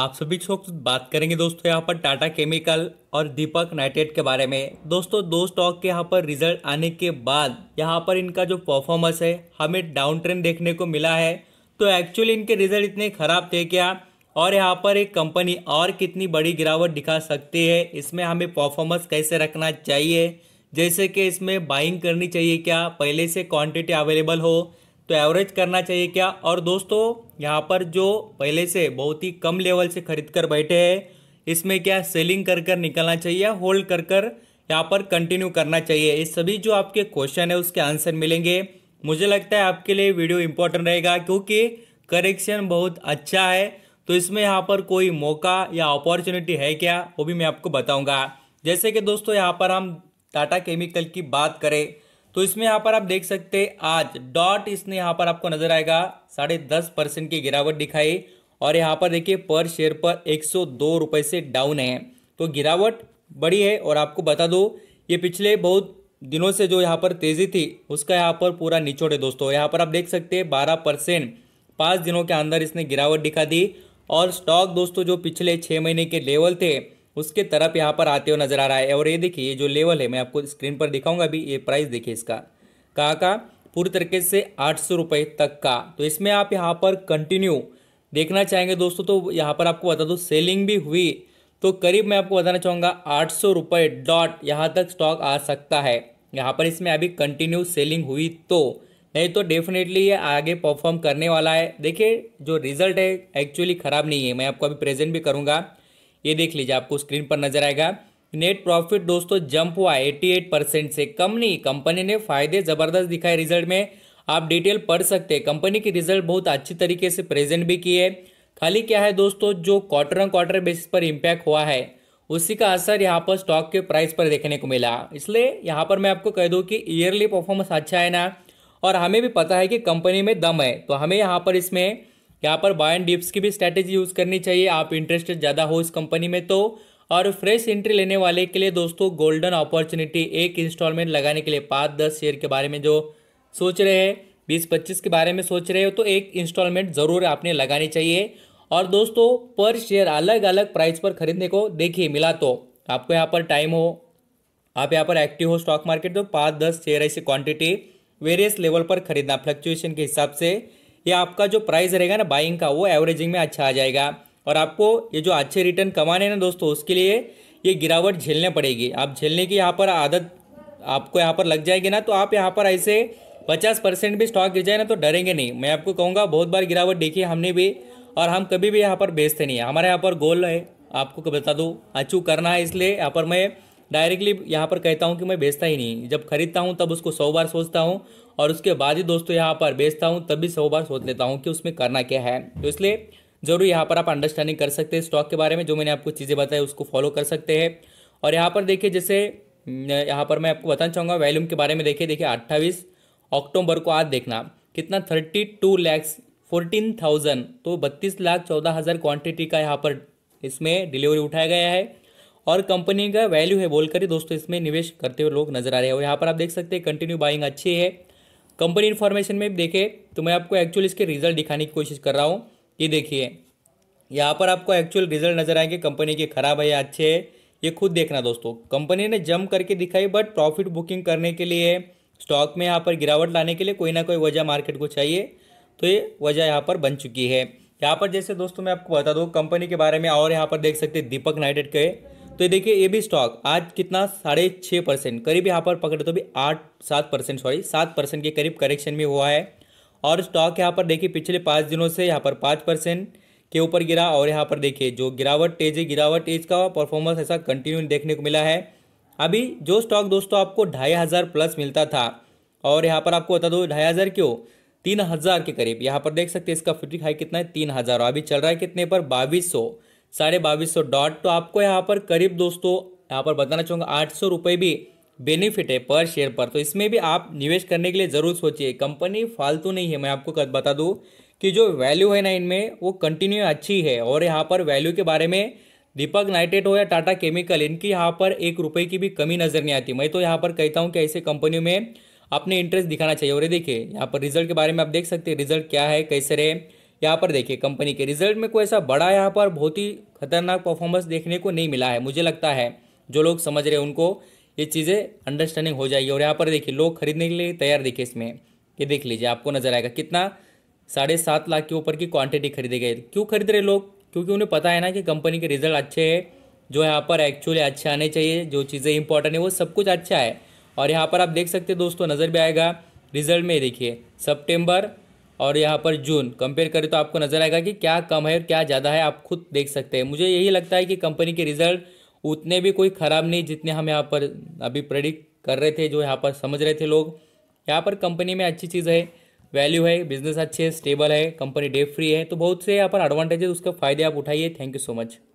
आप सभी शौक बात करेंगे दोस्तों यहाँ पर टाटा केमिकल और दीपक नाइटेड के बारे में दोस्तों दो स्टॉक के यहाँ पर रिजल्ट आने के बाद यहाँ पर इनका जो परफॉर्मेंस है हमें डाउन ट्रेंड देखने को मिला है तो एक्चुअली इनके रिजल्ट इतने खराब थे क्या और यहाँ पर एक कंपनी और कितनी बड़ी गिरावट दिखा सकती है इसमें हमें परफॉर्मेंस कैसे रखना चाहिए जैसे कि इसमें बाइंग करनी चाहिए क्या पहले से क्वांटिटी अवेलेबल हो तो एवरेज करना चाहिए क्या और दोस्तों यहाँ पर जो पहले से बहुत ही कम लेवल से खरीद कर बैठे हैं इसमें क्या सेलिंग कर कर निकलना चाहिए होल्ड कर कर यहाँ पर कंटिन्यू करना चाहिए ये सभी जो आपके क्वेश्चन है उसके आंसर मिलेंगे मुझे लगता है आपके लिए वीडियो इंपॉर्टेंट रहेगा क्योंकि करेक्शन बहुत अच्छा है तो इसमें यहाँ पर कोई मौका या अपॉर्चुनिटी है क्या वो भी मैं आपको बताऊँगा जैसे कि दोस्तों यहाँ पर हम टाटा केमिकल की बात करें तो इसमें यहाँ पर आप देख सकते हैं आज डॉट इसने यहाँ पर आपको नजर आएगा साढ़े दस परसेंट की गिरावट दिखाई और यहाँ पर देखिए पर शेयर पर एक सौ दो रुपए से डाउन है तो गिरावट बड़ी है और आपको बता दो ये पिछले बहुत दिनों से जो यहाँ पर तेजी थी उसका यहाँ पर पूरा निचोड़ है दोस्तों यहाँ पर आप देख सकते हैं बारह परसेंट दिनों के अंदर इसने गिरावट दिखा दी और स्टॉक दोस्तों जो पिछले छह महीने के लेवल थे उसके तरफ यहाँ पर आते हुए नजर आ रहा है और ये देखिए ये जो लेवल है मैं आपको स्क्रीन पर दिखाऊंगा अभी ये प्राइस देखिए इसका कहाँ का पूरी तरीके से आठ सौ रुपये तक का तो इसमें आप यहाँ पर कंटिन्यू देखना चाहेंगे दोस्तों तो यहाँ पर आपको बता दो सेलिंग भी हुई तो करीब मैं आपको बताना चाहूँगा आठ सौ रुपये डॉट यहाँ तक स्टॉक आ सकता है यहाँ पर इसमें अभी कंटिन्यू सेलिंग हुई तो नहीं तो डेफिनेटली ये आगे परफॉर्म करने वाला है देखिए जो रिजल्ट है एक्चुअली ख़राब नहीं है मैं आपको अभी प्रेजेंट भी करूँगा ये देख लीजिए आपको स्क्रीन पर नजर आएगा नेट प्रॉफिट दोस्तों जंप हुआ 88 परसेंट से कम नहीं कंपनी ने फायदे जबरदस्त दिखाए रिजल्ट में आप डिटेल पढ़ सकते हैं कंपनी की रिजल्ट बहुत अच्छी तरीके से प्रेजेंट भी की है खाली क्या है दोस्तों जो क्वार्टर ऑन क्वार्टर बेसिस पर इम्पैक्ट हुआ है उसी का असर यहाँ पर स्टॉक के प्राइस पर देखने को मिला इसलिए यहाँ पर मैं आपको कह दूँ कि ईयरली परफॉर्मेंस अच्छा है ना और हमें भी पता है कि कंपनी में दम है तो हमें यहाँ पर इसमें यहाँ पर बाय एंड डिप्स की भी स्ट्रैटेजी यूज़ करनी चाहिए आप इंटरेस्टेड ज़्यादा हो इस कंपनी में तो और फ्रेश एंट्री लेने वाले के लिए दोस्तों गोल्डन अपॉर्चुनिटी एक इंस्टॉलमेंट लगाने के लिए पाँच दस शेयर के बारे में जो सोच रहे हैं बीस पच्चीस के बारे में सोच रहे हो तो एक इंस्टॉलमेंट ज़रूर आपने लगानी चाहिए और दोस्तों पर शेयर अलग अलग प्राइस पर खरीदने को देखिए मिला तो आपको यहाँ पर टाइम हो आप यहाँ पर एक्टिव हो स्टॉक मार्केट तो पाँच दस शेयर ऐसी क्वांटिटी वेरियस लेवल पर खरीदना फ्लक्चुएशन के हिसाब से ये आपका जो प्राइस रहेगा ना बाइंग का वो एवरेजिंग में अच्छा आ जाएगा और आपको ये जो अच्छे रिटर्न कमाने ना दोस्तों उसके लिए ये गिरावट झेलने पड़ेगी आप झेलने की यहाँ पर आदत आपको यहाँ पर लग जाएगी ना तो आप यहाँ पर ऐसे पचास परसेंट भी स्टॉक गिर जाए ना तो डरेंगे नहीं मैं आपको कहूँगा बहुत बार गिरावट देखी हमने भी और हम कभी भी यहाँ पर बेचते नहीं हमारे यहाँ पर गोल है आपको बता दूँ अचू करना है इसलिए यहाँ पर मैं डायरेक्टली यहाँ पर कहता हूँ कि मैं बेचता ही नहीं जब खरीदता हूँ तब उसको सौ बार सोचता हूँ और उसके बाद ही दोस्तों यहाँ पर बेचता हूँ तभी सौ बार सोच लेता हूँ कि उसमें करना क्या है तो इसलिए जरूर यहाँ पर आप अंडरस्टैंडिंग कर सकते हैं स्टॉक के बारे में जो मैंने आपको चीज़ें बताई उसको फॉलो कर सकते हैं और यहाँ पर देखिए जैसे यहाँ पर मैं आपको बताना चाहूँगा वैल्यूम के बारे में देखिए देखिए अट्ठाईस अक्टूबर को आज देखना कितना thirty two lakhs fourteen thousand तो बत्तीस लाख चौदह हज़ार क्वान्टिटी का यहाँ पर इसमें डिलीवरी उठाया गया है और कंपनी का वैल्यू है बोलकर ही दोस्तों इसमें निवेश करते हुए लोग नजर आ रहे हैं और यहाँ पर आप देख सकते हैं कंटिन्यू बाइंग अच्छी है कंपनी इन्फॉर्मेशन में देखें तो मैं आपको एक्चुअल इसके रिजल्ट दिखाने की कोशिश कर रहा हूँ ये देखिए यहाँ पर आपको एक्चुअल रिजल्ट नजर आएंगे कंपनी के खराब है या अच्छे है ये खुद देखना दोस्तों कंपनी ने जम करके दिखाई बट प्रॉफिट बुकिंग करने के लिए स्टॉक में यहाँ पर गिरावट लाने के लिए कोई ना कोई वजह मार्केट को चाहिए तो ये वजह यहाँ पर बन चुकी है यहाँ पर जैसे दोस्तों मैं आपको बता दूँ कंपनी के बारे में और यहाँ पर देख सकते दीपक नाइटेड के तो ये देखिए ये भी स्टॉक आज कितना साढ़े छः परसेंट करीब यहाँ पर पकड़े तो भी आठ सात परसेंट सॉरी सात परसेंट के करीब करेक्शन में हुआ है और स्टॉक यहाँ पर देखिए पिछले पाँच दिनों से यहाँ पर पाँच परसेंट के ऊपर गिरा और यहाँ पर देखिए जो गिरावट तेज है गिरावट तेज का परफॉर्मेंस ऐसा कंटिन्यू देखने को मिला है अभी जो स्टॉक दोस्तों आपको ढाई हज़ार प्लस मिलता था और यहाँ पर आपको बता दो ढाई हज़ार क्यों तीन हज़ार के करीब यहाँ पर देख सकते हैं इसका फिफ्टी हाई कितना है तीन हज़ार अभी चल रहा है कितने पर बाईस साढ़े बाईस सौ डॉट तो आपको यहाँ पर करीब दोस्तों यहाँ पर बताना चाहूँगा आठ सौ रुपये भी बेनिफिट है पर शेयर पर तो इसमें भी आप निवेश करने के लिए ज़रूर सोचिए कंपनी फालतू नहीं है मैं आपको बता दूँ कि जो वैल्यू है ना इनमें वो कंटिन्यू अच्छी है और यहाँ पर वैल्यू के बारे में दीपक नाइटेट हो या टाटा केमिकल इनकी यहाँ पर एक रुपये की भी कमी नज़र नहीं आती मैं तो यहाँ पर कहता हूँ कि ऐसे कंपनियों में अपने इंटरेस्ट दिखाना चाहिए और ये देखिए यहाँ पर रिजल्ट के बारे में आप देख सकते हैं रिजल्ट क्या है कैसे रहे यहाँ पर देखिए कंपनी के रिजल्ट में कोई ऐसा बड़ा यहाँ पर बहुत ही खतरनाक परफॉर्मेंस देखने को नहीं मिला है मुझे लगता है जो लोग समझ रहे हैं उनको ये चीज़ें अंडरस्टैंडिंग हो जाएगी और यहाँ पर देखिए लोग खरीदने के लिए तैयार देखिए इसमें ये देख लीजिए आपको नजर आएगा कितना साढ़े सात लाख के ऊपर की क्वांटिटी खरीदे गए क्यों खरीद रहे लोग क्योंकि उन्हें पता है ना कि कंपनी के रिजल्ट अच्छे है जो यहाँ पर एक्चुअली अच्छे आने चाहिए जो चीज़ें इंपॉर्टेंट है वो सब कुछ अच्छा है और यहाँ पर आप देख सकते हैं दोस्तों नज़र भी आएगा रिजल्ट में देखिए सेप्टेम्बर और यहाँ पर जून कंपेयर करें तो आपको नज़र आएगा कि क्या कम है और क्या ज़्यादा है आप खुद देख सकते हैं मुझे यही लगता है कि कंपनी के रिजल्ट उतने भी कोई ख़राब नहीं जितने हम यहाँ पर अभी प्रेडिक्ट कर रहे थे जो यहाँ पर समझ रहे थे लोग यहाँ पर कंपनी में अच्छी चीज़ है वैल्यू है बिजनेस अच्छे है स्टेबल है कंपनी डेट फ्री है तो बहुत से यहाँ पर एडवांटेजेस उसके फ़ायदे आप उठाइए थैंक यू सो मच